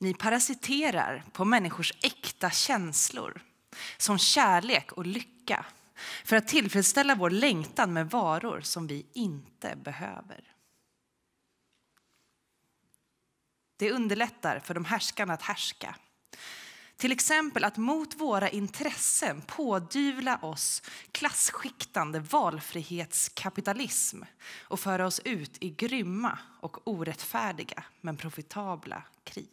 Ni parasiterar på människors äkta känslor, som kärlek och lycka för att tillfredsställa vår längtan med varor som vi inte behöver. Det underlättar för de härskande att härska. Till exempel att mot våra intressen pådyvla oss klasskiktande valfrihetskapitalism och föra oss ut i grymma och orättfärdiga men profitabla krig.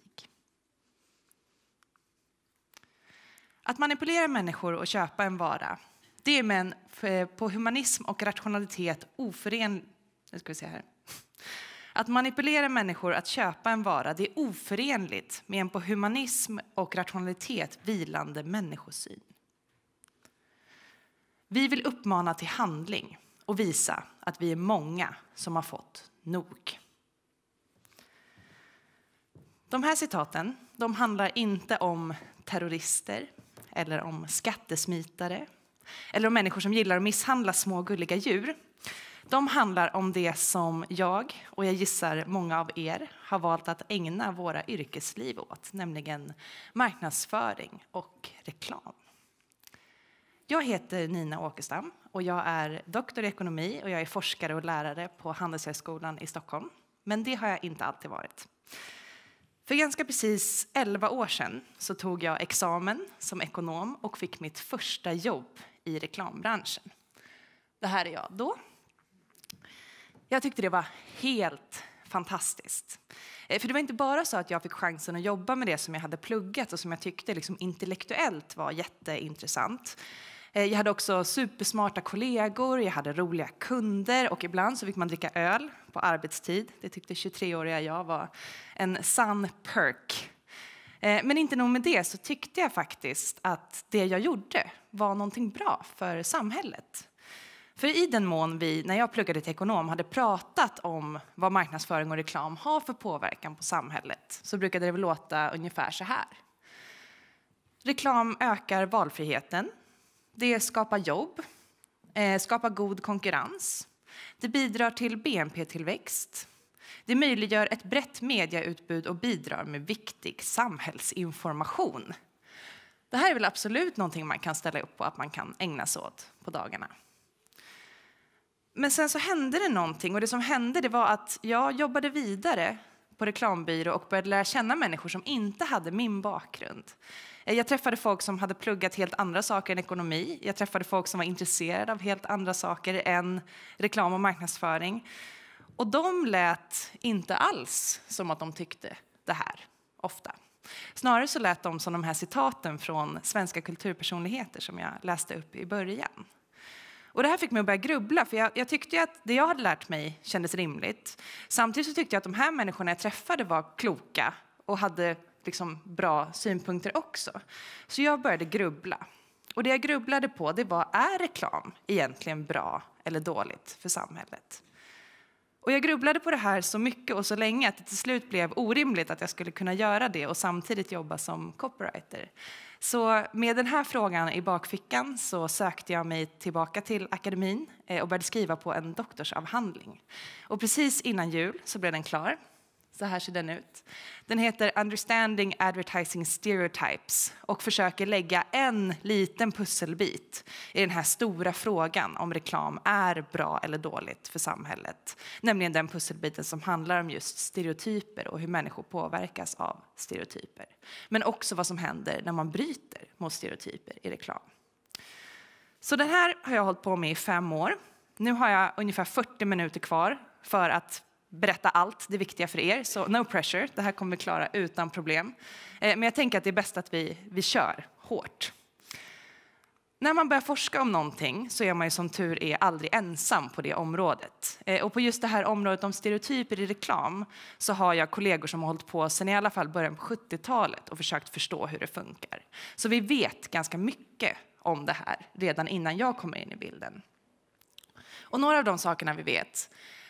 Att manipulera människor och köpa en vara, det är en eh, på humanism och rationalitet oförenligt... Nu ska vi se här. Att manipulera människor att köpa en vara det är oförenligt med en på humanism och rationalitet vilande människosyn. Vi vill uppmana till handling och visa att vi är många som har fått nog. De här citaten de handlar inte om terrorister eller om skattesmitare eller om människor som gillar att misshandla små gulliga djur. De handlar om det som jag, och jag gissar många av er, har valt att ägna våra yrkesliv åt, nämligen marknadsföring och reklam. Jag heter Nina Åkestam och jag är doktor i ekonomi och jag är forskare och lärare på Handelshögskolan i Stockholm. Men det har jag inte alltid varit. För ganska precis 11 år sedan så tog jag examen som ekonom och fick mitt första jobb i reklambranschen. Det här är jag då. Jag tyckte det var helt fantastiskt. Eh, för det var inte bara så att jag fick chansen att jobba med det som jag hade pluggat och som jag tyckte liksom intellektuellt var jätteintressant. Eh, jag hade också supersmarta kollegor, jag hade roliga kunder och ibland så fick man dricka öl på arbetstid. Det tyckte 23-åriga jag var en sann perk. Eh, men inte nog med det så tyckte jag faktiskt att det jag gjorde var någonting bra för samhället. För i den mån vi, när jag pluggade till ekonom, hade pratat om vad marknadsföring och reklam har för påverkan på samhället så brukade det låta ungefär så här. Reklam ökar valfriheten. Det skapar jobb, eh, skapar god konkurrens, det bidrar till BNP-tillväxt. Det möjliggör ett brett medieutbud och bidrar med viktig samhällsinformation. Det här är väl absolut någonting man kan ställa upp på att man kan ägna sig åt på dagarna. Men sen så hände det någonting och det som hände det var att jag jobbade vidare på reklambyrå och började lära känna människor som inte hade min bakgrund. Eh, jag träffade folk som hade pluggat helt andra saker än ekonomi. Jag träffade folk som var intresserade av helt andra saker än reklam och marknadsföring. Och de lät inte alls som att de tyckte det här, ofta. Snarare så lät de som de här citaten från svenska kulturpersonligheter som jag läste upp i början. Och det här fick mig att börja grubbla, för jag, jag tyckte att det jag hade lärt mig kändes rimligt. Samtidigt så tyckte jag att de här människorna jag träffade var kloka och hade liksom bra synpunkter också. Så jag började grubbla. Och det jag grubblade på det var, är reklam egentligen bra eller dåligt för samhället? Och jag grubblade på det här så mycket och så länge att det till slut blev orimligt att jag skulle kunna göra det och samtidigt jobba som copywriter. Så med den här frågan i bakfickan så sökte jag mig tillbaka till akademin eh, och började skriva på en doktorsavhandling. Och precis innan jul så blev den klar så här ser den ut. Den heter Understanding Advertising Stereotypes och försöker lägga en liten pusselbit i den här stora frågan om reklam är bra eller dåligt för samhället. Nämligen den pusselbiten som handlar om just stereotyper och hur människor påverkas av stereotyper. Men också vad som händer när man bryter mot stereotyper i reklam. Så den här har jag hållit på med i fem år. Nu har jag ungefär 40 minuter kvar för att berätta allt det viktiga för er, så no pressure. Det här kommer vi klara utan problem. Eh, men jag tänker att det är bäst att vi, vi kör hårt. När man börjar forska om någonting så är man ju som tur är aldrig ensam på det området. Eh, och på just det här området om stereotyper i reklam så har jag kollegor som har hållit på sedan i alla fall början på 70-talet och försökt förstå hur det funkar. Så vi vet ganska mycket om det här redan innan jag kommer in i bilden. Och några av de sakerna vi vet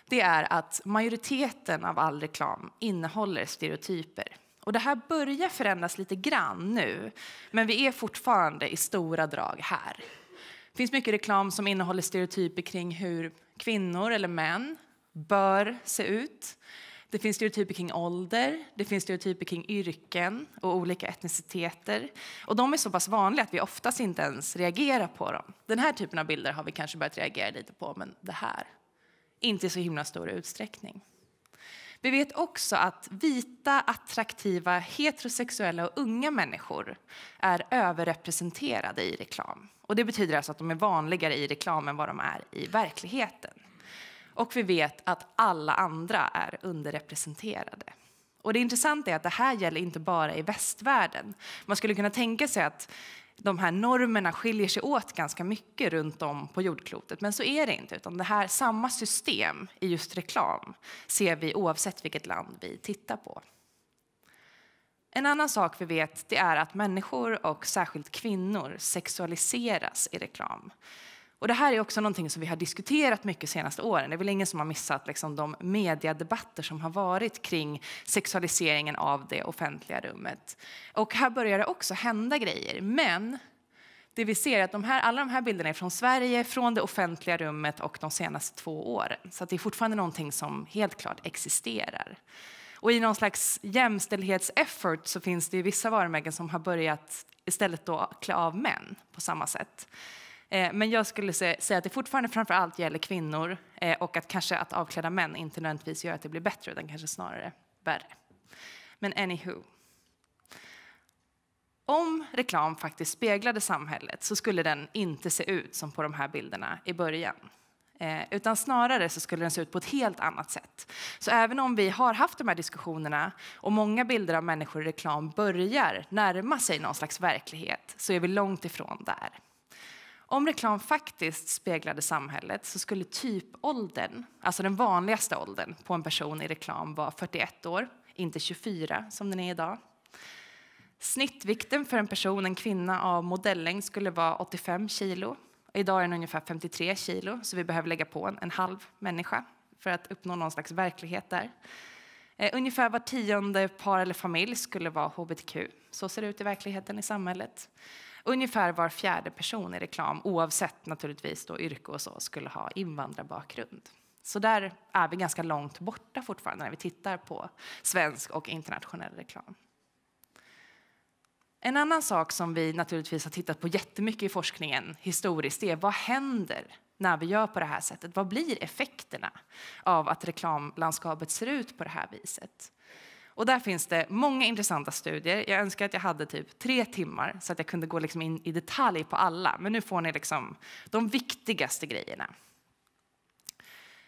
det är att majoriteten av all reklam innehåller stereotyper. Och det här börjar förändras lite grann nu, men vi är fortfarande i stora drag här. Det finns mycket reklam som innehåller stereotyper kring hur kvinnor eller män bör se ut. Det finns stereotyper kring ålder, det finns stereotyper kring yrken och olika etniciteter. Och de är så pass vanliga att vi oftast inte ens reagerar på dem. Den här typen av bilder har vi kanske börjat reagera lite på, men det här inte i så himla stor utsträckning. Vi vet också att vita, attraktiva, heterosexuella och unga människor är överrepresenterade i reklam. Och det betyder alltså att de är vanligare i reklam än vad de är i verkligheten. Och vi vet att alla andra är underrepresenterade. Och det intressanta är att det här gäller inte bara i västvärlden. Man skulle kunna tänka sig att de här normerna skiljer sig åt ganska mycket runt om på jordklotet. Men så är det inte, utan det här, samma system i just reklam ser vi oavsett vilket land vi tittar på. En annan sak vi vet det är att människor och särskilt kvinnor sexualiseras i reklam. Och det här är också någonting som vi har diskuterat mycket de senaste åren. Det är väl ingen som har missat liksom, de mediedebatter som har varit kring sexualiseringen av det offentliga rummet. Och här börjar det också hända grejer. Men det vi ser är att de här, alla de här bilderna är från Sverige, från det offentliga rummet och de senaste två åren. Så det är fortfarande någonting som helt klart existerar. Och i någon slags jämställdhetseffort så finns det vissa varumärken som har börjat istället då klä av män på samma sätt. Eh, men jag skulle säga att det fortfarande framför allt gäller kvinnor eh, och att kanske att avklädda män inte nödvändigtvis gör att det blir bättre utan kanske snarare värre. Men anywho. Om reklam faktiskt speglade samhället så skulle den inte se ut som på de här bilderna i början. Eh, utan snarare så skulle den se ut på ett helt annat sätt. Så även om vi har haft de här diskussionerna och många bilder av människor i reklam börjar närma sig någon slags verklighet så är vi långt ifrån där. Om reklam faktiskt speglade samhället så skulle typåldern, alltså den vanligaste åldern på en person i reklam vara 41 år, inte 24 som den är idag. Snittvikten för en person, en kvinna av modellängd, skulle vara 85 kilo. Idag är den ungefär 53 kilo, så vi behöver lägga på en, en halv människa för att uppnå någon slags verklighet där. Eh, ungefär var tionde par eller familj skulle vara hbtq. Så ser det ut i verkligheten i samhället. Ungefär var fjärde person i reklam, oavsett naturligtvis då yrke och så, skulle ha invandrarbakgrund. Så där är vi ganska långt borta fortfarande när vi tittar på svensk och internationell reklam. En annan sak som vi naturligtvis har tittat på jättemycket i forskningen historiskt är vad händer när vi gör på det här sättet? Vad blir effekterna av att reklamlandskapet ser ut på det här viset? Och där finns det många intressanta studier. Jag önskar att jag hade typ tre timmar så att jag kunde gå liksom in i detalj på alla. Men nu får ni liksom de viktigaste grejerna.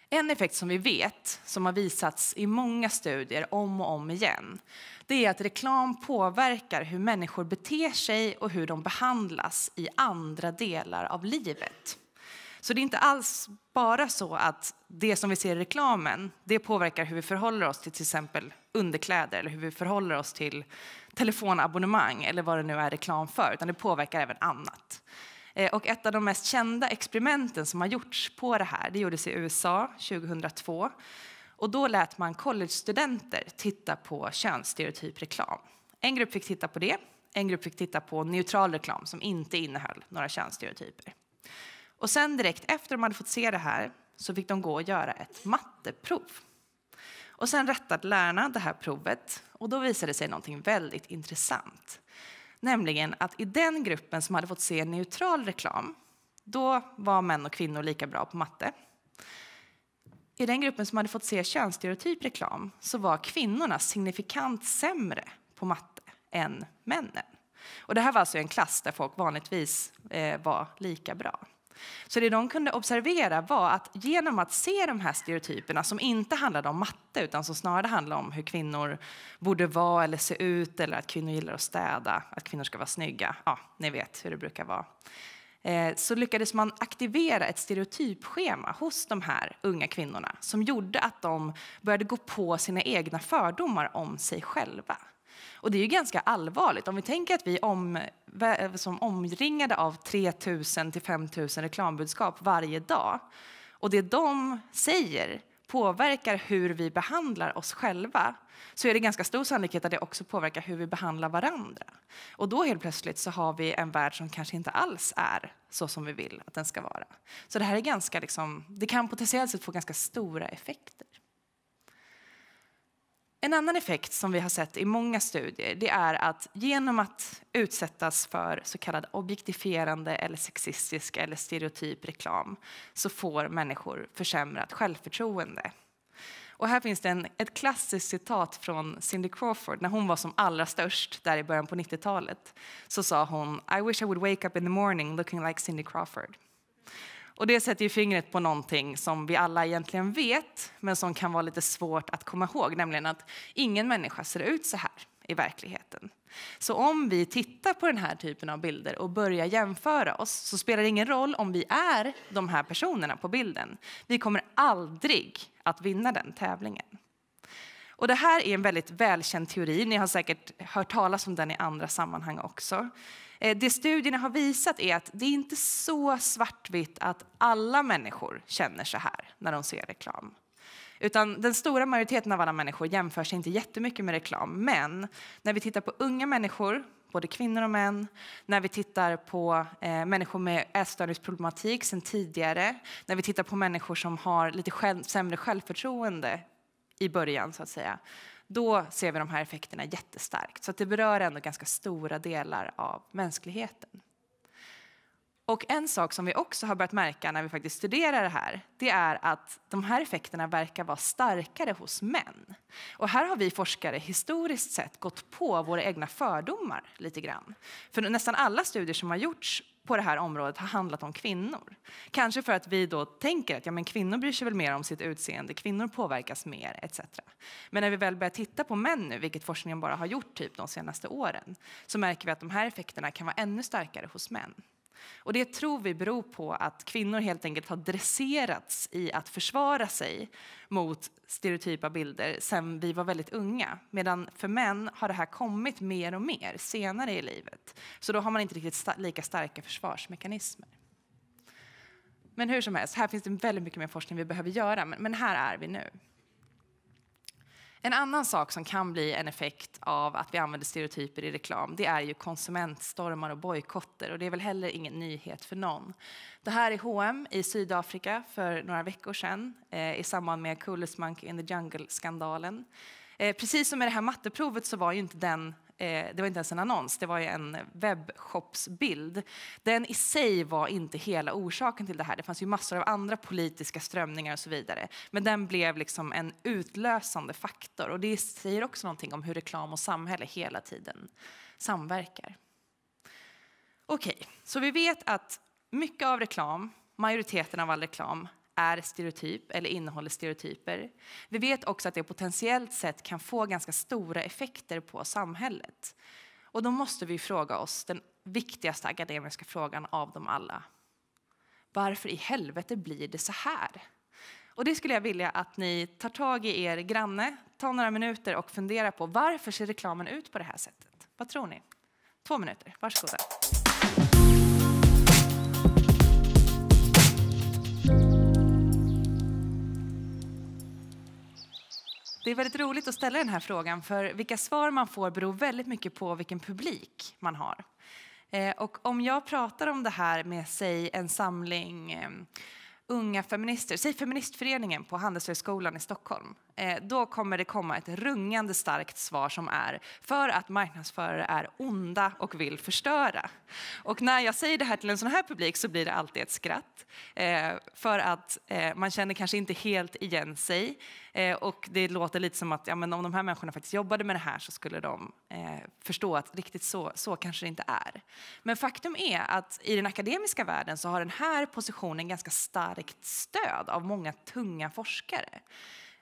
En effekt som vi vet, som har visats i många studier om och om igen, det är att reklam påverkar hur människor beter sig och hur de behandlas i andra delar av livet. Så det är inte alls bara så att det som vi ser i reklamen, det påverkar hur vi förhåller oss till till exempel underkläder eller hur vi förhåller oss till telefonabonnemang eller vad det nu är reklam för, utan det påverkar även annat. Eh, och ett av de mest kända experimenten som har gjorts på det här det gjordes i USA 2002. Och då lät man collegestudenter titta på könsstereotyp reklam. En grupp fick titta på det, en grupp fick titta på neutral reklam som inte innehöll några könsstereotyper. Och sen direkt efter de hade fått se det här så fick de gå och göra ett matteprov. Och sen rättade lärarna det här provet och då visade det sig någonting väldigt intressant. Nämligen att i den gruppen som hade fått se neutral reklam, då var män och kvinnor lika bra på matte. I den gruppen som hade fått se könsstereotyp reklam så var kvinnorna signifikant sämre på matte än männen. Och det här var alltså en klass där folk vanligtvis eh, var lika bra. Så det de kunde observera var att genom att se de här stereotyperna som inte handlade om matte utan som snarare handlade om hur kvinnor borde vara eller se ut eller att kvinnor gillar att städa, att kvinnor ska vara snygga. Ja, ni vet hur det brukar vara eh, så lyckades man aktivera ett stereotypschema hos de här unga kvinnorna som gjorde att de började gå på sina egna fördomar om sig själva. Och det är ju ganska allvarligt. Om vi tänker att vi om, som omringade av 3 000 till 5 000 reklambudskap varje dag och det de säger påverkar hur vi behandlar oss själva så är det ganska stor sannolikhet att det också påverkar hur vi behandlar varandra. Och då helt plötsligt så har vi en värld som kanske inte alls är så som vi vill att den ska vara. Så det här är ganska liksom, det kan potentiellt sett få ganska stora effekter. En annan effekt som vi har sett i många studier det är att genom att utsättas för så kallad objektifierande eller sexistisk eller stereotyp reklam så får människor försämrat självförtroende. Och här finns det en, ett klassiskt citat från Cindy Crawford. När hon var som allra störst, där i början på 90-talet, så sa hon I wish I would wake up in the morning looking like Cindy Crawford. Och det sätter ju fingret på någonting som vi alla egentligen vet, men som kan vara lite svårt att komma ihåg, nämligen att ingen människa ser ut så här i verkligheten. Så om vi tittar på den här typen av bilder och börjar jämföra oss så spelar det ingen roll om vi är de här personerna på bilden. Vi kommer aldrig att vinna den tävlingen. Och det här är en väldigt välkänd teori. Ni har säkert hört talas om den i andra sammanhang också. Eh, det studierna har visat är att det inte är så svartvitt att alla människor känner så här när de ser reklam. Utan den stora majoriteten av alla människor jämför sig inte jättemycket med reklam. Men när vi tittar på unga människor, både kvinnor och män, när vi tittar på eh, människor med ätstörningsproblematik sen tidigare, när vi tittar på människor som har lite själv, sämre självförtroende i början, så att säga, då ser vi de här effekterna jättestarkt. Så det berör ändå ganska stora delar av mänskligheten. Och en sak som vi också har börjat märka när vi faktiskt studerar det här, det är att de här effekterna verkar vara starkare hos män. Och här har vi forskare historiskt sett gått på våra egna fördomar lite grann. För nästan alla studier som har gjorts på det här området har handlat om kvinnor. Kanske för att vi då tänker att ja, men kvinnor bryr sig väl mer om sitt utseende, kvinnor påverkas mer etc. Men när vi väl börjar titta på män nu, vilket forskningen bara har gjort typ de senaste åren, så märker vi att de här effekterna kan vara ännu starkare hos män. Och det tror vi beror på att kvinnor helt enkelt har dresserats i att försvara sig mot stereotypa bilder sen vi var väldigt unga. Medan för män har det här kommit mer och mer senare i livet. Så då har man inte riktigt sta lika starka försvarsmekanismer. Men hur som helst, här finns det väldigt mycket mer forskning vi behöver göra, men, men här är vi nu. En annan sak som kan bli en effekt av att vi använder stereotyper i reklam det är ju konsumentstormar och bojkotter. Och det är väl heller ingen nyhet för någon. Det här är H&M i Sydafrika för några veckor sedan eh, i samband med Coolest Monkey in the Jungle-skandalen. Eh, precis som med det här matteprovet så var ju inte den Eh, det var inte ens en annons, det var en webbshopsbild. Den i sig var inte hela orsaken till det här. Det fanns ju massor av andra politiska strömningar och så vidare. Men den blev liksom en utlösande faktor och det säger också någonting om hur reklam och samhälle hela tiden samverkar. Okej, så vi vet att mycket av reklam, majoriteten av all reklam, är stereotyp eller innehåller stereotyper. Vi vet också att det potentiellt sett kan få ganska stora effekter på samhället. Och då måste vi fråga oss den viktigaste akademiska frågan av dem alla. Varför i helvete blir det så här? Och det skulle jag vilja att ni tar tag i er granne, tar några minuter och funderar på varför ser reklamen ut på det här sättet? Vad tror ni? Två minuter, varsågoda. Det är väldigt roligt att ställa den här frågan för vilka svar man får beror väldigt mycket på vilken publik man har. Eh, och om jag pratar om det här med, säg en samling eh, unga feminister, säg feministföreningen på Handelshögskolan i Stockholm, Eh, då kommer det komma ett rungande starkt svar som är för att marknadsförare är onda och vill förstöra. Och när jag säger det här till en sån här publik så blir det alltid ett skratt eh, för att eh, man känner kanske inte helt igen sig och det låter lite som att ja, men om de här människorna faktiskt jobbade med det här så skulle de förstå att riktigt så, så kanske det inte är. Men faktum är att i den akademiska världen så har den här positionen ganska starkt stöd av många tunga forskare.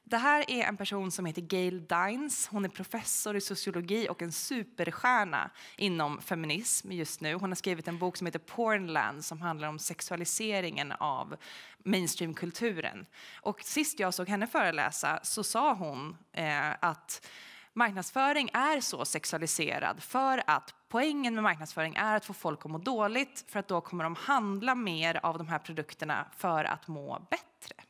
Det här är en person som heter Gail Dines. Hon är professor i sociologi och en superstjärna inom feminism just nu. Hon har skrivit en bok som heter Pornland som handlar om sexualiseringen av mainstreamkulturen. Och sist jag såg henne föreläsa så sa hon eh, att marknadsföring är så sexualiserad för att poängen med marknadsföring är att få folk att må dåligt för att då kommer de handla mer av de här produkterna för att må bättre.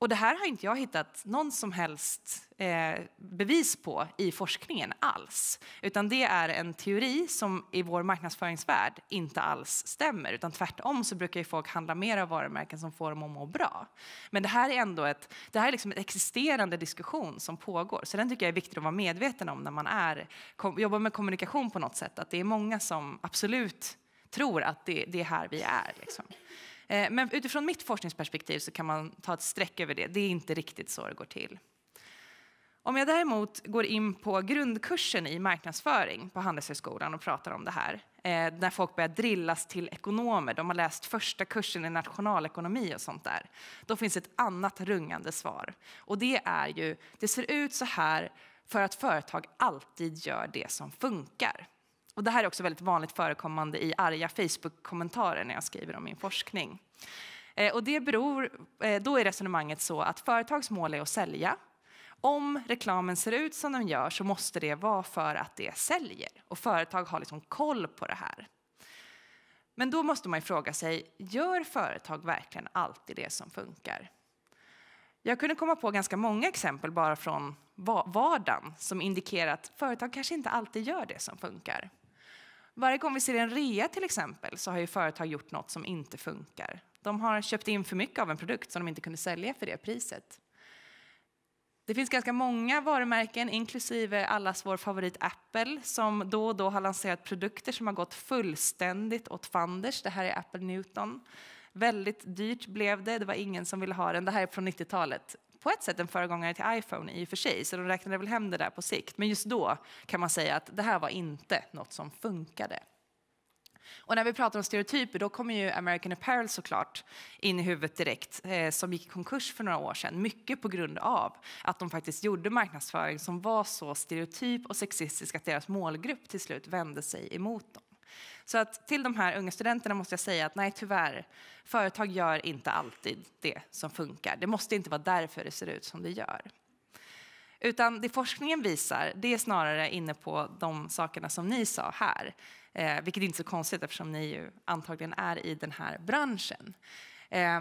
Och det här har inte jag hittat någon som helst eh, bevis på i forskningen alls, utan det är en teori som i vår marknadsföringsvärld inte alls stämmer, utan tvärtom så brukar ju folk handla mer av varumärken som får dem att må bra. Men det här är ändå ett, det här är liksom en existerande diskussion som pågår, så den tycker jag är viktig att vara medveten om när man är, jobbar med kommunikation på något sätt, att det är många som absolut tror att det, det är här vi är. Liksom. Eh, men utifrån mitt forskningsperspektiv så kan man ta ett streck över det. Det är inte riktigt så det går till. Om jag däremot går in på grundkursen i marknadsföring på Handelshögskolan och pratar om det här, där eh, folk börjar drillas till ekonomer, de har läst första kursen i nationalekonomi och sånt där, då finns ett annat rungande svar. Och det är ju, det ser ut så här för att företag alltid gör det som funkar. Och det här är också väldigt vanligt förekommande i arga Facebook-kommentarer när jag skriver om min forskning. Eh, och det beror, eh, då är resonemanget så att företags mål är att sälja. Om reklamen ser ut som den gör så måste det vara för att det säljer. Och företag har liksom koll på det här. Men då måste man fråga sig, gör företag verkligen alltid det som funkar? Jag kunde komma på ganska många exempel bara från vardagen som indikerar att företag kanske inte alltid gör det som funkar. Varje gång vi ser en rea till exempel så har ju företag gjort något som inte funkar. De har köpt in för mycket av en produkt som de inte kunde sälja för det priset. Det finns ganska många varumärken, inklusive allas vår favorit Apple, som då och då har lanserat produkter som har gått fullständigt åt fanders. Det här är Apple Newton. Väldigt dyrt blev det, det var ingen som ville ha den. Det här är från 90-talet på ett sätt en föregångare till iPhone i och för sig, så de räknade väl hem det där på sikt. Men just då kan man säga att det här var inte något som funkade. Och när vi pratar om stereotyper då kommer ju American Apparel såklart in i huvudet direkt eh, som gick i konkurs för några år sedan. Mycket på grund av att de faktiskt gjorde marknadsföring som var så stereotyp och sexistisk att deras målgrupp till slut vände sig emot dem. Så att till de här unga studenterna måste jag säga att nej, tyvärr, företag gör inte alltid det som funkar. Det måste inte vara därför det ser ut som det gör. Utan det forskningen visar, det är snarare inne på de sakerna som ni sa här. Eh, vilket är inte är så konstigt eftersom ni ju antagligen är i den här branschen. Eh,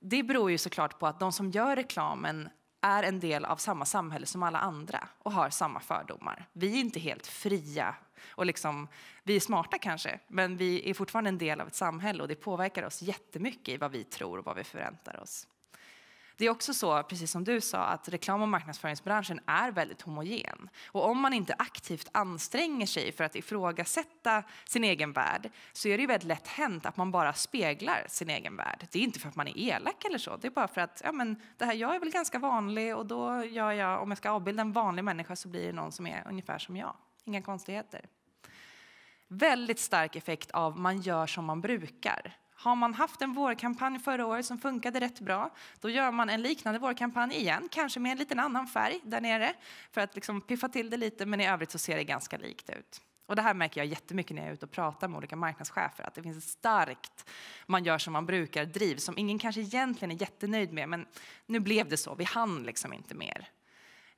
det beror ju såklart på att de som gör reklamen är en del av samma samhälle som alla andra och har samma fördomar. Vi är inte helt fria och liksom, vi är smarta kanske, men vi är fortfarande en del av ett samhälle och det påverkar oss jättemycket i vad vi tror och vad vi förväntar oss. Det är också så, precis som du sa, att reklam och marknadsföringsbranschen är väldigt homogen. Och om man inte aktivt anstränger sig för att ifrågasätta sin egen värld så är det ju väldigt lätt hänt att man bara speglar sin egen värld. Det är inte för att man är elak eller så, det är bara för att ja, men det här, jag är väl ganska vanlig och då gör jag, om jag ska avbilda en vanlig människa så blir det någon som är ungefär som jag inga konstigheter. Väldigt stark effekt av man gör som man brukar. Har man haft en vårkampanj förra året som funkade rätt bra, då gör man en liknande vårkampanj igen, kanske med en liten annan färg där nere för att liksom piffa till det lite, men i övrigt så ser det ganska likt ut. Och det här märker jag jättemycket när jag är ute och pratar med olika marknadschefer, att det finns ett starkt man gör som man brukar-driv som ingen kanske egentligen är jättenöjd med, men nu blev det så, vi hann liksom inte mer.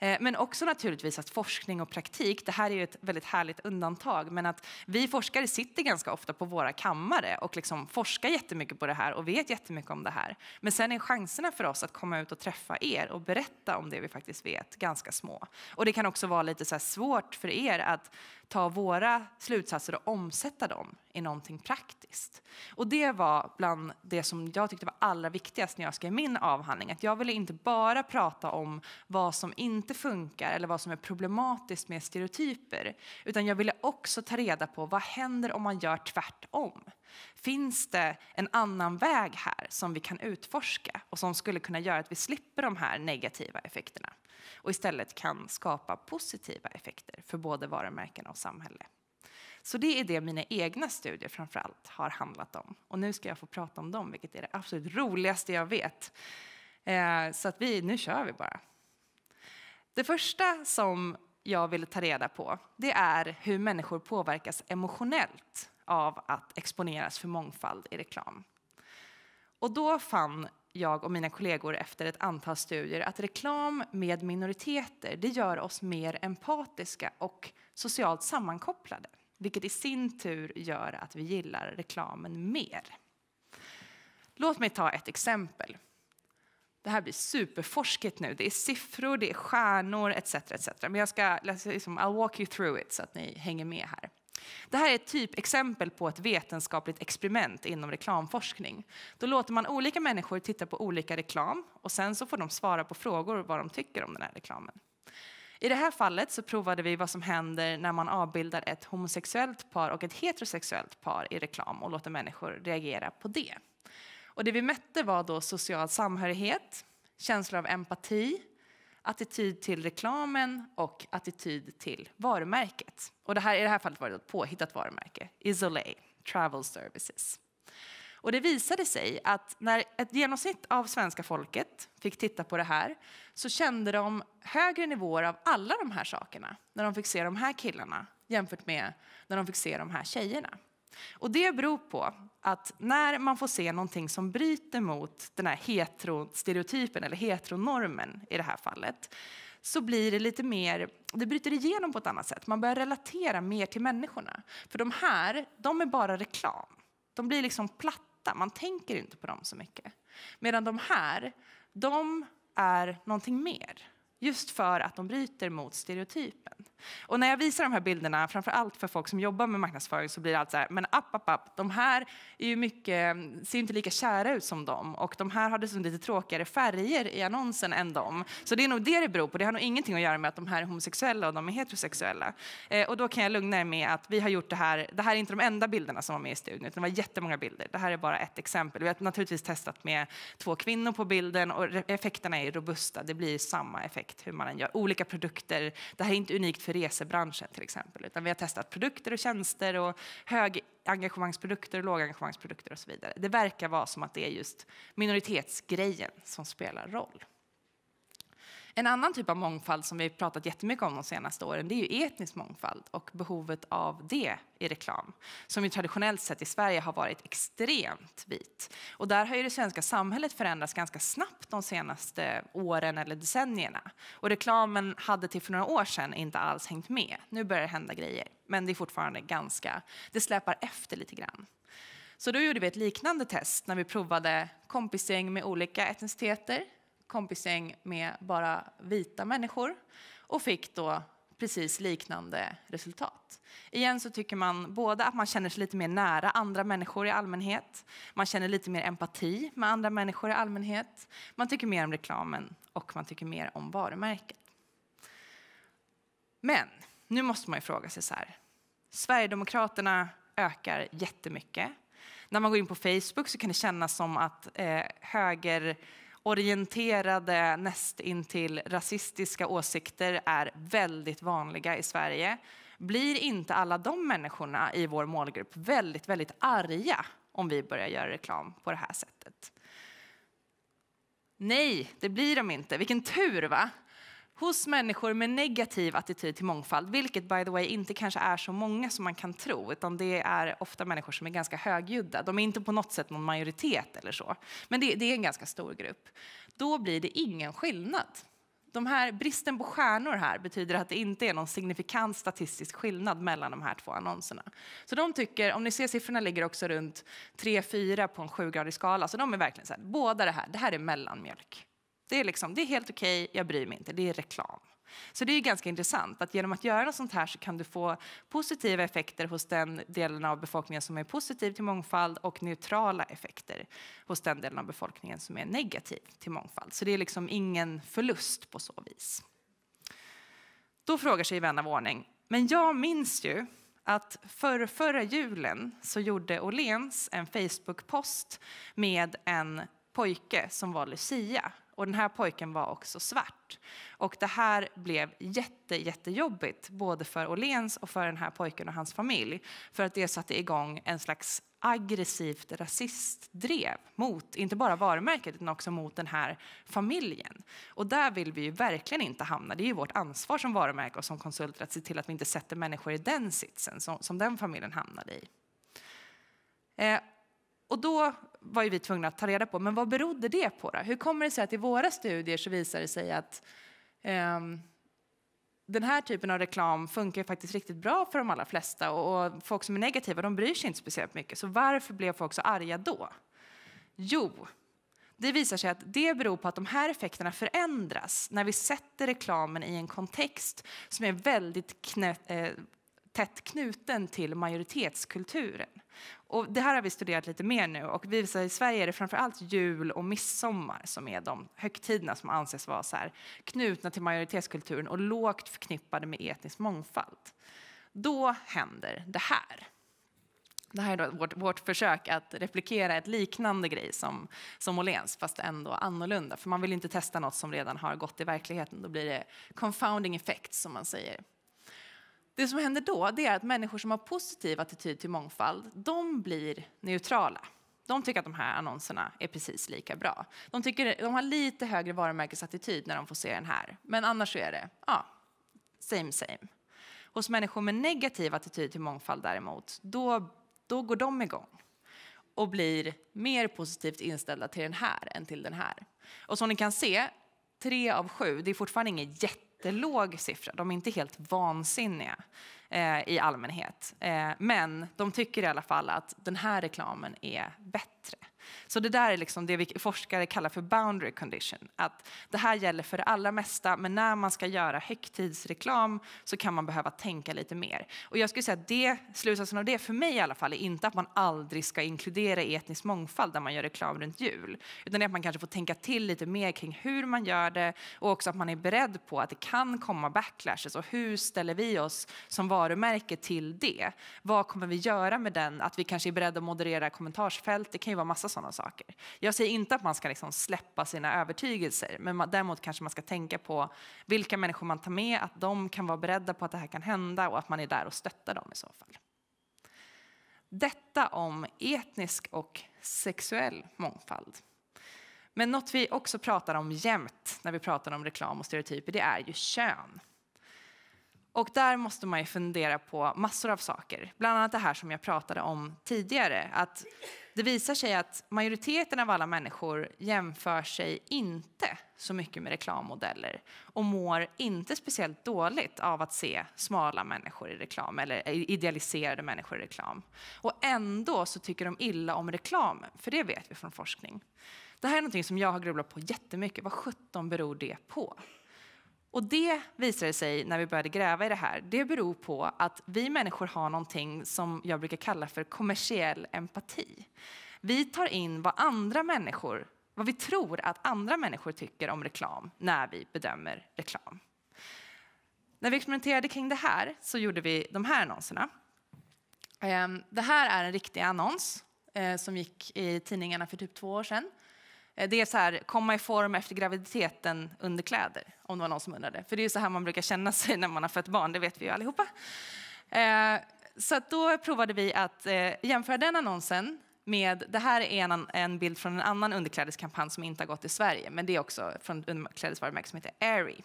Eh, men också naturligtvis att forskning och praktik, det här är ju ett väldigt härligt undantag, men att vi forskare sitter ganska ofta på våra kammare och liksom forskar jättemycket på det här och vet jättemycket om det här. Men sen är chanserna för oss att komma ut och träffa er och berätta om det vi faktiskt vet ganska små. Och det kan också vara lite så svårt för er att ta våra slutsatser och omsätta dem i någonting praktiskt. Och det var bland det som jag tyckte var allra viktigast när jag skrev min avhandling. Att jag ville inte bara prata om vad som inte funkar eller vad som är problematiskt med stereotyper. Utan jag ville också ta reda på vad händer om man gör tvärtom? Finns det en annan väg här som vi kan utforska och som skulle kunna göra att vi slipper de här negativa effekterna? och istället kan skapa positiva effekter för både varumärken och samhälle. Så det är det mina egna studier framför allt har handlat om. Och nu ska jag få prata om dem, vilket är det absolut roligaste jag vet. Eh, så att vi, nu kör vi bara. Det första som jag ville ta reda på det är hur människor påverkas emotionellt av att exponeras för mångfald i reklam. Och då fann jag och mina kollegor efter ett antal studier att reklam med minoriteter det gör oss mer empatiska och socialt sammankopplade vilket i sin tur gör att vi gillar reklamen mer. Låt mig ta ett exempel. Det här blir superforskigt nu. Det är siffror, det är stjärnor etc. etc. Men jag ska, liksom, I'll walk you through it så att ni hänger med här. Det här är ett typexempel på ett vetenskapligt experiment inom reklamforskning. Då låter man olika människor titta på olika reklam och sen så får de svara på frågor vad de tycker om den här reklamen. I det här fallet så provade vi vad som händer när man avbildar ett homosexuellt par och ett heterosexuellt par i reklam och låter människor reagera på det. Och det vi mätte var då social samhörighet, känslor av empati, attityd till reklamen och attityd till varumärket. Och det här, I det här fallet var det ett påhittat varumärke, Isolay Travel Services. Och det visade sig att när ett genomsnitt av svenska folket fick titta på det här så kände de högre nivåer av alla de här sakerna när de fick se de här killarna jämfört med när de fick se de här tjejerna. Och det beror på att när man får se någonting som bryter mot den här heterostereotypen eller heteronormen i det här fallet så blir det lite mer, det bryter igenom på ett annat sätt. Man börjar relatera mer till människorna. För de här, de är bara reklam. De blir liksom platta, man tänker inte på dem så mycket. Medan de här, de är någonting mer just för att de bryter mot stereotypen. Och när jag visar de här bilderna, framför allt för folk som jobbar med marknadsföring, så blir det allt så här, men app, app, app, de här är ju mycket, ser inte lika kära ut som dem och de här har dessutom liksom lite tråkigare färger i annonsen än dem. Så det är nog det det beror på, det har nog ingenting att göra med att de här är homosexuella och de är heterosexuella. Eh, och då kan jag lugna er med att vi har gjort det här, det här är inte de enda bilderna som var med i studien, utan det var jättemånga bilder. Det här är bara ett exempel. Vi har naturligtvis testat med två kvinnor på bilden och effekterna är robusta, det blir samma effekt projekt, hur man än gör, olika produkter. Det här är inte unikt för resebranschen till exempel, utan vi har testat produkter och tjänster och hög och lågengagemangsprodukter och så vidare. Det verkar vara som att det är just minoritetsgrejen som spelar roll. En annan typ av mångfald som vi pratat jättemycket om de senaste åren det är ju etnisk mångfald och behovet av det i reklam som ju traditionellt sett i Sverige har varit extremt vit. Och där har ju det svenska samhället förändrats ganska snabbt de senaste åren eller decennierna. Och reklamen hade till för några år sedan inte alls hängt med. Nu börjar det hända grejer, men det är fortfarande ganska... Det släpar efter lite grann. Så då gjorde vi ett liknande test när vi provade kompisgäng med olika etniciteter kompisgäng med bara vita människor och fick då precis liknande resultat. Igen så tycker man både att man känner sig lite mer nära andra människor i allmänhet, man känner lite mer empati med andra människor i allmänhet, man tycker mer om reklamen och man tycker mer om varumärket. Men nu måste man ju fråga sig så här, Sverigedemokraterna ökar jättemycket. När man går in på Facebook så kan det kännas som att eh, höger orienterade näst intill rasistiska åsikter är väldigt vanliga i Sverige blir inte alla de människorna i vår målgrupp väldigt, väldigt arga om vi börjar göra reklam på det här sättet? Nej, det blir de inte. Vilken tur, va? hos människor med negativ attityd till mångfald, vilket by the way inte kanske är så många som man kan tro, utan det är ofta människor som är ganska högljudda. De är inte på något sätt någon majoritet eller så, men det, det är en ganska stor grupp. Då blir det ingen skillnad. De här, bristen på stjärnor här betyder att det inte är någon signifikant statistisk skillnad mellan de här två annonserna. Så de tycker, om ni ser siffrorna ligger också runt 3-4 på en 7-gradig skala, så de är verkligen så här, båda det här, det här är mellanmjölk. Det är, liksom, det är helt okej, okay, jag bryr mig inte, det är reklam. Så det är ganska intressant att genom att göra något sånt här så kan du få positiva effekter hos den delen av befolkningen som är positiv till mångfald och neutrala effekter hos den delen av befolkningen som är negativ till mångfald. Så det är liksom ingen förlust på så vis. Då frågar sig vän av ordning, men jag minns ju att för förra julen så gjorde Åhléns en Facebook-post med en pojke som var Lucia och den här pojken var också svart. Och det här blev jätte, jättejobbigt både för Olens och för den här pojken och hans familj. För att det satte igång en slags aggressivt rasistdrev mot inte bara varumärket utan också mot den här familjen. Och där vill vi ju verkligen inte hamna. Det är ju vårt ansvar som varumärke och som konsulter att se till att vi inte sätter människor i den sitsen som, som den familjen hamnade i. Eh, och då var ju vi tvungna att ta reda på men vad berodde det på. Då? Hur kommer det sig att i våra studier så visar det sig att eh, den här typen av reklam funkar faktiskt riktigt bra för de allra flesta och, och, folk som är negativa de bryr sig inte speciellt mycket. Så varför blev folk så arga då? Jo, det visar sig att det beror på att de här effekterna förändras när vi sätter reklamen i en kontext som är väldigt knä, eh, tätt knuten till majoritetskulturen. Och det här har vi studerat lite mer nu och vi visar i Sverige är det framförallt jul och midsommar som är de högtiderna som anses vara så här, knutna till majoritetskulturen och lågt förknippade med etnisk mångfald. Då händer det här. Det här är då vårt, vårt försök att replikera ett liknande grej som, som Åhléns, fast ändå annorlunda. För man vill inte testa något som redan har gått i verkligheten. Då blir det confounding effects, som man säger det som händer då det är att människor som har positiv attityd till mångfald, de blir neutrala. De tycker att de här annonserna är precis lika bra. De, tycker, de har lite högre varumärkesattityd när de får se den här, men annars så är det ja, same same. Hos människor med negativ attityd till mångfald däremot, då, då går de igång och blir mer positivt inställda till den här än till den här. Och som ni kan se, tre av sju, det är fortfarande inget jätte jättelåg siffra. De är inte helt vansinniga eh, i allmänhet. Eh, men de tycker i alla fall att den här reklamen är bättre. Så det där är liksom det vi forskare kallar för boundary condition. Att det här gäller för det allra mesta, men när man ska göra högtidsreklam så kan man behöva tänka lite mer. Och jag skulle säga att det, slutsatsen av det, för mig i alla fall, är inte att man aldrig ska inkludera etnisk mångfald när man gör reklam runt jul. Utan att man kanske får tänka till lite mer kring hur man gör det och också att man är beredd på att det kan komma backlashes och hur ställer vi oss som varumärke till det? Vad kommer vi göra med den? Att vi kanske är beredda att moderera kommentarsfält. Det kan ju vara massa sånt sådana saker. Jag säger inte att man ska liksom släppa sina övertygelser, men man, däremot kanske man ska tänka på vilka människor man tar med, att de kan vara beredda på att det här kan hända och att man är där och stöttar dem i så fall. Detta om etnisk och sexuell mångfald. Men något vi också pratar om jämt när vi pratar om reklam och stereotyper, det är ju kön. Och där måste man ju fundera på massor av saker. Bland annat det här som jag pratade om tidigare. Att det visar sig att majoriteten av alla människor jämför sig inte så mycket med reklammodeller och mår inte speciellt dåligt av att se smala människor i reklam eller idealiserade människor i reklam. Och ändå så tycker de illa om reklam, för det vet vi från forskning. Det här är något som jag har grubblat på jättemycket. Vad sjutton beror det på? Och det visade sig när vi började gräva i det här. Det beror på att vi människor har någonting som jag brukar kalla för kommersiell empati. Vi tar in vad andra människor, vad vi tror att andra människor tycker om reklam när vi bedömer reklam. När vi experimenterade kring det här så gjorde vi de här annonserna. Ehm, det här är en riktig annons eh, som gick i tidningarna för typ två år sedan. Eh, det är så här, komma i form efter graviditeten under kläder, om det var någon som undrade. För det är så här man brukar känna sig när man har fött barn, det vet vi ju allihopa. Eh, så då provade vi att eh, jämföra den annonsen med, det här är en, en bild från en annan underklädeskampanj som inte har gått i Sverige, men det är också från underklädesvarumärke som heter Airy.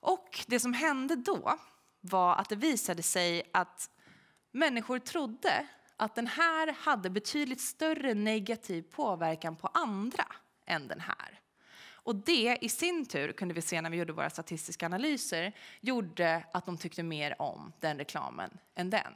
Och det som hände då var att det visade sig att människor trodde att den här hade betydligt större negativ påverkan på andra än den här. Och det i sin tur, kunde vi se när vi gjorde våra statistiska analyser, gjorde att de tyckte mer om den reklamen än den.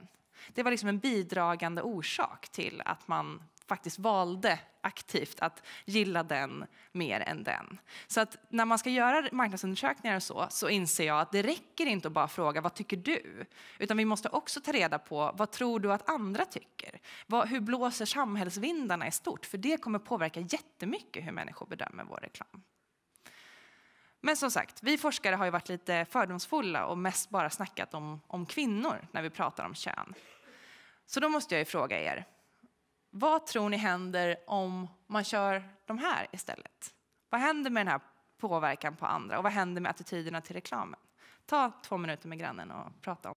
Det var liksom en bidragande orsak till att man faktiskt valde aktivt att gilla den mer än den. Så att när man ska göra marknadsundersökningar och så, så inser jag att det räcker inte att bara fråga vad tycker du? Utan vi måste också ta reda på vad tror du att andra tycker? Vad, hur blåser samhällsvindarna i stort? För det kommer påverka jättemycket hur människor bedömer vår reklam. Men som sagt, vi forskare har ju varit lite fördomsfulla och mest bara snackat om, om kvinnor när vi pratar om kön. Så då måste jag ju fråga er, vad tror ni händer om man kör de här istället? Vad händer med den här påverkan på andra och vad händer med attityderna till reklamen? Ta två minuter med grannen och prata om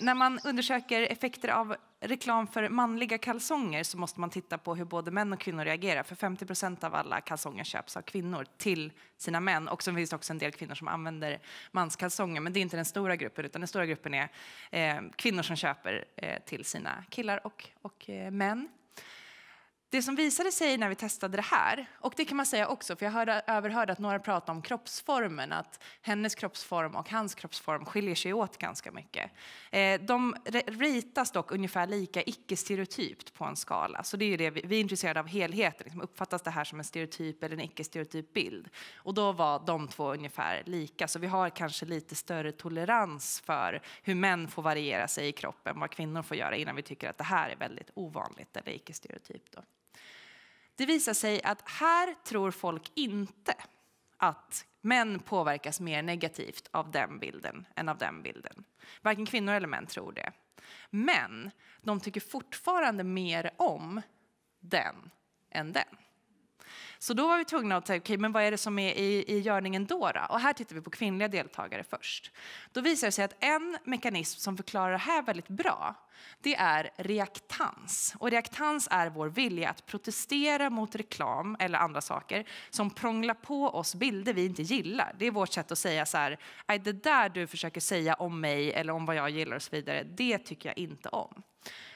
när man undersöker effekter av reklam för manliga kalsonger så måste man titta på hur både män och kvinnor reagerar. För 50 procent av alla kalsonger köps av kvinnor till sina män. Och så finns det också en del kvinnor som använder manskalsonger. Men det är inte den stora gruppen, utan den stora gruppen är eh, kvinnor som köper eh, till sina killar och, och eh, män. Det som visade sig när vi testade det här, och det kan man säga också, för jag hörde, överhörde att några pratade om kroppsformen, att hennes kroppsform och hans kroppsform skiljer sig åt ganska mycket. Eh, de ritas dock ungefär lika icke-stereotypt på en skala, så det är ju det vi, vi är intresserade av helheten, liksom uppfattas det här som en stereotyp eller en icke-stereotyp bild? Och då var de två ungefär lika, så vi har kanske lite större tolerans för hur män får variera sig i kroppen, vad kvinnor får göra innan vi tycker att det här är väldigt ovanligt eller icke-stereotypt. Det visar sig att här tror folk inte att män påverkas mer negativt av den bilden än av den bilden. Varken kvinnor eller män tror det. Men de tycker fortfarande mer om den än den. Så då var vi tvungna att säga, okay, men vad är det som är i, i görningen då, då? Och här tittar vi på kvinnliga deltagare först. Då visar det sig att en mekanism som förklarar det här väldigt bra, det är reaktans. Och reaktans är vår vilja att protestera mot reklam eller andra saker som prånglar på oss bilder vi inte gillar. Det är vårt sätt att säga så här, det där du försöker säga om mig eller om vad jag gillar och så vidare, det tycker jag inte om.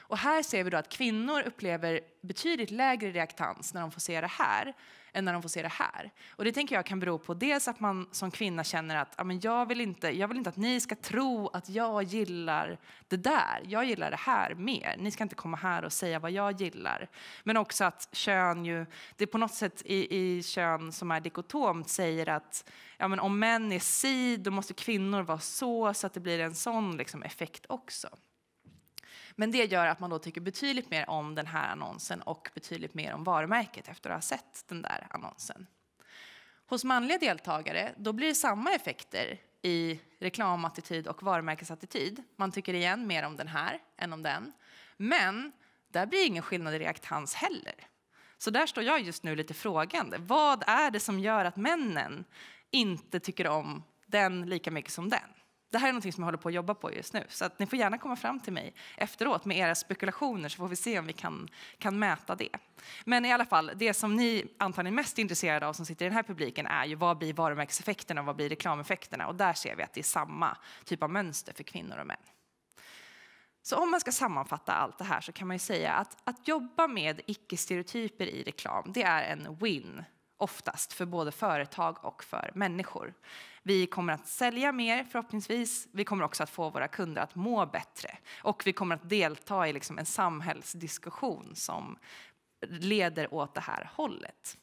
Och här ser vi då att kvinnor upplever betydligt lägre reaktans när de får se det här än när de får se det här. Och det tänker jag kan bero på dels att man som kvinna känner att jag, vill inte, jag vill inte att ni ska tro att jag gillar det där. Jag gillar det här mer. Ni ska inte komma här och säga vad jag gillar. Men också att kön ju, det är på något sätt i, i kön som är dikotomt säger att ja, men om män är si, då måste kvinnor vara så, så att det blir en sån liksom, effekt också. Men det gör att man då tycker betydligt mer om den här annonsen och betydligt mer om varumärket efter att ha sett den där annonsen. Hos manliga deltagare då blir det samma effekter i reklamattityd och varumärkesattityd. Man tycker igen mer om den här än om den. Men där blir ingen skillnad i reaktans heller. Så där står jag just nu lite frågande. Vad är det som gör att männen inte tycker om den lika mycket som den? Det här är något som jag håller på att jobba på just nu. Så att ni får gärna komma fram till mig efteråt med era spekulationer så får vi se om vi kan, kan mäta det. Men i alla fall, det som ni antagligen är mest intresserade av som sitter i den här publiken är ju vad blir varumärkeseffekterna och vad blir reklameffekterna? Och där ser vi att det är samma typ av mönster för kvinnor och män. Så om man ska sammanfatta allt det här så kan man ju säga att att jobba med icke-stereotyper i reklam, det är en win oftast för både företag och för människor. Vi kommer att sälja mer förhoppningsvis. Vi kommer också att få våra kunder att må bättre och vi kommer att delta i liksom en samhällsdiskussion som leder åt det här hållet.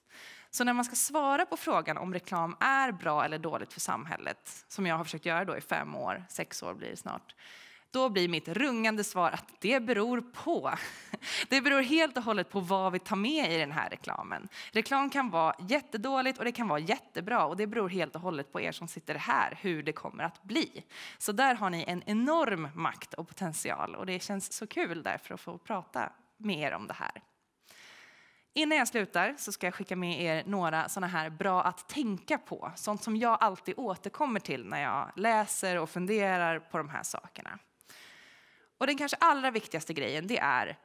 Så när man ska svara på frågan om reklam är bra eller dåligt för samhället, som jag har försökt göra då i fem år, sex år blir det snart, då blir mitt rungande svar att det beror på. Det beror helt och hållet på vad vi tar med i den här reklamen. Reklam kan vara jättedåligt och det kan vara jättebra och det beror helt och hållet på er som sitter här hur det kommer att bli. Så där har ni en enorm makt och potential och det känns så kul därför att få prata med er om det här. Innan jag slutar så ska jag skicka med er några sådana här bra att tänka på. Sånt som jag alltid återkommer till när jag läser och funderar på de här sakerna. Och den kanske allra viktigaste grejen det är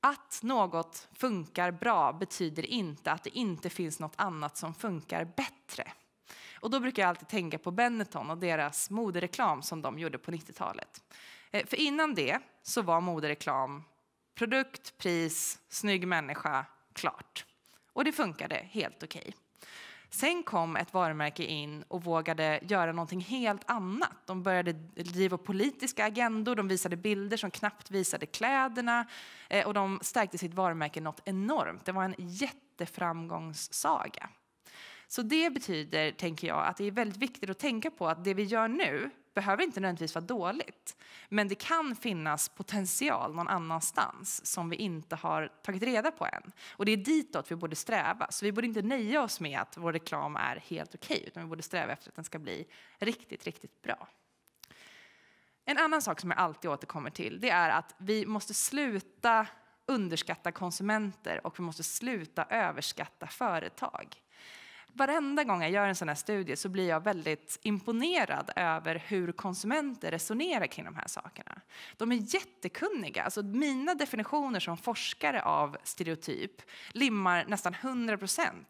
att något funkar bra betyder inte att det inte finns något annat som funkar bättre. Och då brukar jag alltid tänka på Benetton och deras modereklam som de gjorde på 90-talet. Eh, för innan det så var modereklam produkt, pris, snygg människa, klart. Och det funkade helt okej. Okay. Sen kom ett varumärke in och vågade göra någonting helt annat. De började driva politiska agendor, de visade bilder som knappt visade kläderna eh, och de stärkte sitt varumärke något enormt. Det var en jätteframgångssaga. Så det betyder, tänker jag, att det är väldigt viktigt att tänka på att det vi gör nu behöver inte nödvändigtvis vara dåligt, men det kan finnas potential någon annanstans som vi inte har tagit reda på än. Och det är ditåt vi borde sträva, så vi borde inte nöja oss med att vår reklam är helt okej, okay, utan vi borde sträva efter att den ska bli riktigt, riktigt bra. En annan sak som jag alltid återkommer till, det är att vi måste sluta underskatta konsumenter och vi måste sluta överskatta företag varenda gång jag gör en sån här studie så blir jag väldigt imponerad över hur konsumenter resonerar kring de här sakerna. De är jättekunniga. Alltså mina definitioner som forskare av stereotyp limmar nästan 100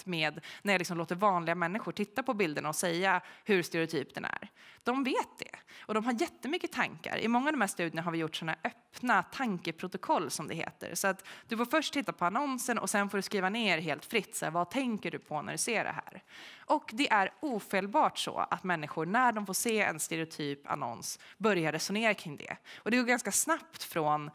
med när jag liksom låter vanliga människor titta på bilderna och säga hur stereotyp den är de vet det. Och de har jättemycket tankar. I många av de här studierna har vi gjort sådana öppna tankeprotokoll som det heter. Så att du får först titta på annonsen och sen får du skriva ner helt fritt. Så här, vad tänker du på när du ser det här? Och det är ofelbart så att människor när de får se en stereotyp annons börjar resonera kring det. Och det går ganska snabbt från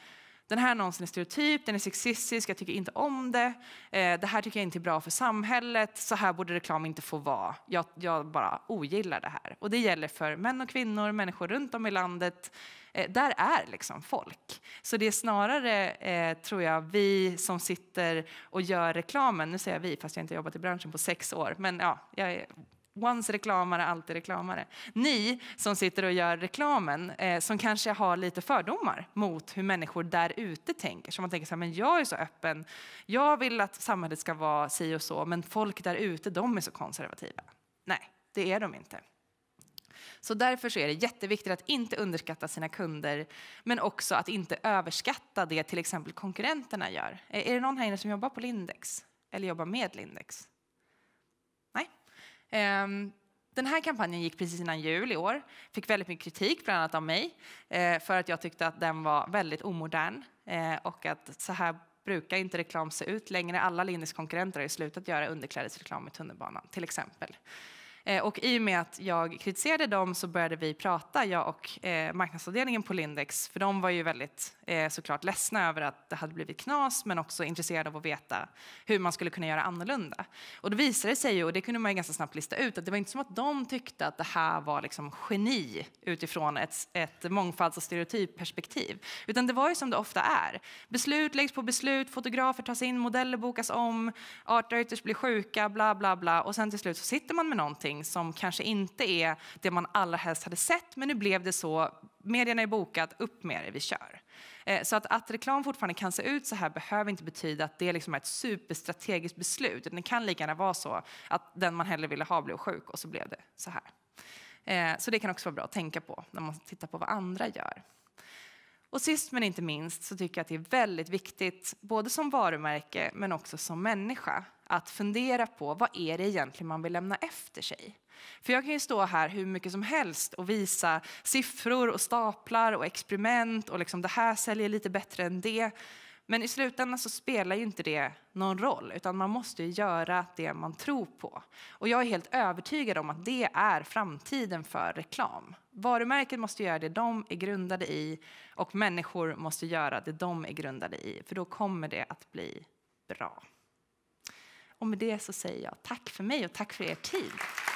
den här annonsen är stereotyp, den är sexistisk, jag tycker inte om det, eh, det här tycker jag inte är bra för samhället, så här borde reklam inte få vara, jag, jag bara ogillar det här. Och det gäller för män och kvinnor, människor runt om i landet, eh, där är liksom folk. Så det är snarare, eh, tror jag, vi som sitter och gör reklamen, nu säger jag vi fast jag inte jobbat i branschen på sex år, men ja, jag är once reklamare, alltid reklamare. Ni som sitter och gör reklamen, eh, som kanske har lite fördomar mot hur människor där ute tänker. Som man tänker så här, men jag är så öppen, jag vill att samhället ska vara si och så, men folk där ute, de är så konservativa. Nej, det är de inte. Så därför så är det jätteviktigt att inte underskatta sina kunder, men också att inte överskatta det till exempel konkurrenterna gör. Är det någon här inne som jobbar på Lindex? Eller jobbar med Lindex? Ehm, den här kampanjen gick precis innan jul i år. Fick väldigt mycket kritik, bland annat av mig, eh, för att jag tyckte att den var väldigt omodern eh, och att så här brukar inte reklam se ut längre. Alla Linus konkurrenter har ju slutat göra underklädesreklam i tunnelbanan, till exempel. Eh, och i och med att jag kritiserade dem så började vi prata, jag och eh, marknadsavdelningen på Lindex, för de var ju väldigt eh, såklart ledsna över att det hade blivit knas, men också intresserade av att veta hur man skulle kunna göra annorlunda. Och då visade det sig och det kunde man ju ganska snabbt lista ut, att det var inte som att de tyckte att det här var liksom geni utifrån ett, ett mångfalds och stereotypperspektiv, utan det var ju som det ofta är. Beslut läggs på beslut, fotografer tas in, modeller bokas om, art blir sjuka, bla bla bla, och sen till slut så sitter man med någonting någonting som kanske inte är det man allra helst hade sett, men nu blev det så. Medierna är bokat, upp med det, vi kör. Eh, så att, att reklam fortfarande kan se ut så här behöver inte betyda att det liksom är ett superstrategiskt beslut. Det kan lika gärna vara så att den man hellre ville ha blev sjuk och så blev det så här. Eh, så det kan också vara bra att tänka på när man tittar på vad andra gör. Och sist men inte minst så tycker jag att det är väldigt viktigt, både som varumärke men också som människa, att fundera på vad är det egentligen man vill lämna efter sig. För jag kan ju stå här hur mycket som helst och visa siffror och staplar och experiment och liksom det här säljer lite bättre än det. Men i slutändan så spelar ju inte det någon roll, utan man måste göra det man tror på. Och jag är helt övertygad om att det är framtiden för reklam. Varumärken måste göra det de är grundade i och människor måste göra det de är grundade i, för då kommer det att bli bra. Och med det så säger jag tack för mig och tack för er tid.